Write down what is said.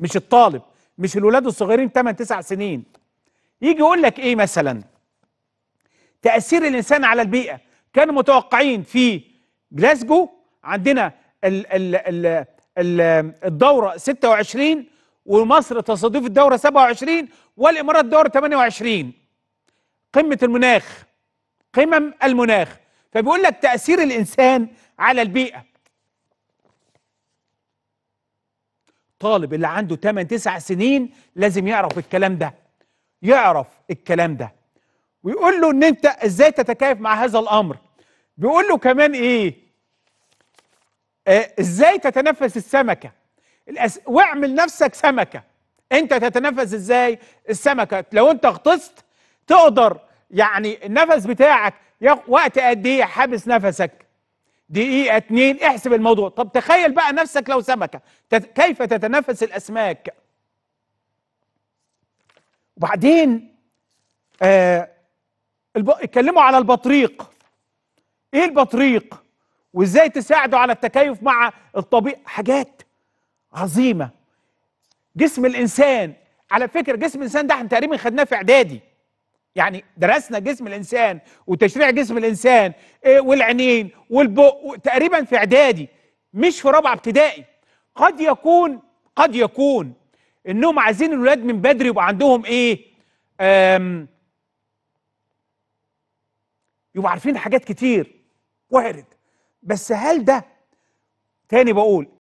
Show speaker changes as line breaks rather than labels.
مش الطالب مش الولاد الصغيرين 8 9 سنين يجي يقول لك ايه مثلا تاثير الانسان على البيئه كانوا متوقعين في جلاسجو عندنا ال ال ال ال الدوره 26 ومصر تستضيف الدوره 27 والامارات دوره 28 قمه المناخ قمم المناخ فبيقول لك تاثير الانسان على البيئه طالب اللي عنده 8 9 سنين لازم يعرف الكلام ده يعرف الكلام ده ويقول له ان انت ازاي تتكيف مع هذا الامر بيقول له كمان ايه آه ازاي تتنفس السمكه الأس... واعمل نفسك سمكه انت تتنفس ازاي السمكه لو انت غطست تقدر يعني النفس بتاعك يق... وقت قد ايه حابس نفسك دقيقة اتنين احسب الموضوع طب تخيل بقى نفسك لو سمكة كيف تتنفس الأسماك وبعدين آه الب... اتكلموا على البطريق ايه البطريق وازاي تساعده على التكيف مع الطبيعة حاجات عظيمة جسم الإنسان على فكرة جسم الإنسان ده احنا تقريبا خدناه في إعدادي يعني درسنا جسم الانسان وتشريع جسم الانسان آه، والعينين والبق تقريبا في اعدادي مش في رابعه ابتدائي قد يكون قد يكون انهم عايزين الولاد من بدري يبقى عندهم ايه يبقوا عارفين حاجات كتير وارد بس هل ده تاني بقول